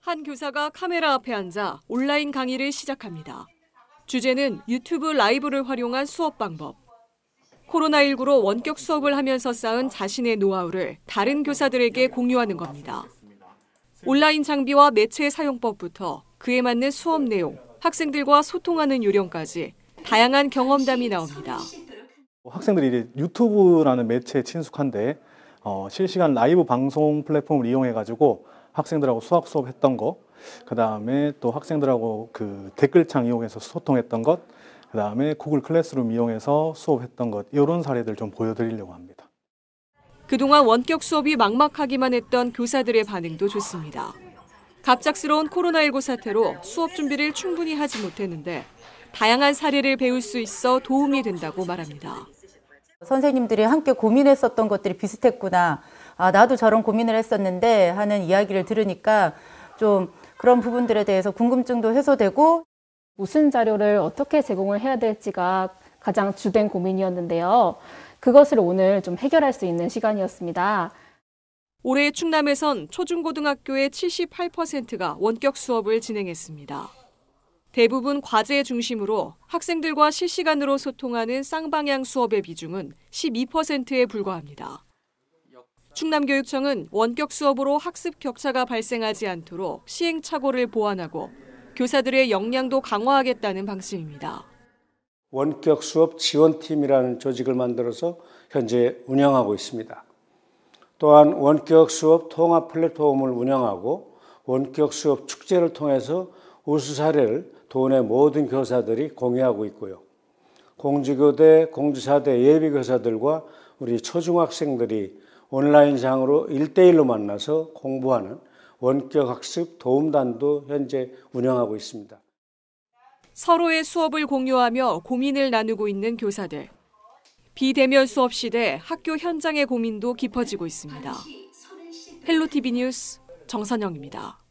한 교사가 카메라 앞에 앉아 온라인 강의를 시작합니다. 주제는 유튜브 라이브를 활용한 수업 방법. 코로나19로 원격 수업을 하면서 쌓은 자신의 노하우를 다른 교사들에게 공유하는 겁니다. 온라인 장비와 매체 사용법부터 그에 맞는 수업 내용, 학생들과 소통하는 요령까지 다양한 경험담이 나옵니다. 뭐 학생들이 유튜브라는 매체에 친숙한데 어, 실시간 라이브 방송 플랫폼을 이용해가지고 학생들하고 수학 수업 했던 거, 그 다음에 또 학생들하고 그 댓글창 이용해서 소통했던 것, 그 다음에 구글 클래스룸 이용해서 수업했던 것, 이런 사례들 좀 보여드리려고 합니다. 그동안 원격 수업이 막막하기만 했던 교사들의 반응도 좋습니다. 갑작스러운 코로나19 사태로 수업 준비를 충분히 하지 못했는데 다양한 사례를 배울 수 있어 도움이 된다고 말합니다. 선생님들이 함께 고민했었던 것들이 비슷했구나. 아, 나도 저런 고민을 했었는데 하는 이야기를 들으니까 좀 그런 부분들에 대해서 궁금증도 해소되고 무슨 자료를 어떻게 제공을 해야 될지가 가장 주된 고민이었는데요. 그것을 오늘 좀 해결할 수 있는 시간이었습니다. 올해 충남에선 초중고등학교의 78%가 원격 수업을 진행했습니다. 대부분 과제 중심으로 학생들과 실시간으로 소통하는 쌍방향 수업의 비중은 12%에 불과합니다. 충남교육청은 원격 수업으로 학습 격차가 발생하지 않도록 시행착오를 보완하고 교사들의 역량도 강화하겠다는 방침입니다. 원격 수업 지원팀이라는 조직을 만들어서 현재 운영하고 있습니다. 또한 원격 수업 통합 플랫폼을 운영하고 원격 수업 축제를 통해서 우수 사례를 도내 모든 교사들이 공유하고 있고요. 공주교대, 공주사대 예비교사들과 우리 초중학생들이 온라인상으로 일대일로 만나서 공부하는 원격 학습 도움단도 현재 운영하고 있습니다. 서로의 수업을 공유하며 고민을 나누고 있는 교사들. 비대면 수업 시대 학교 현장의 고민도 깊어지고 있습니다. 헬로티비 뉴스 정선영입니다.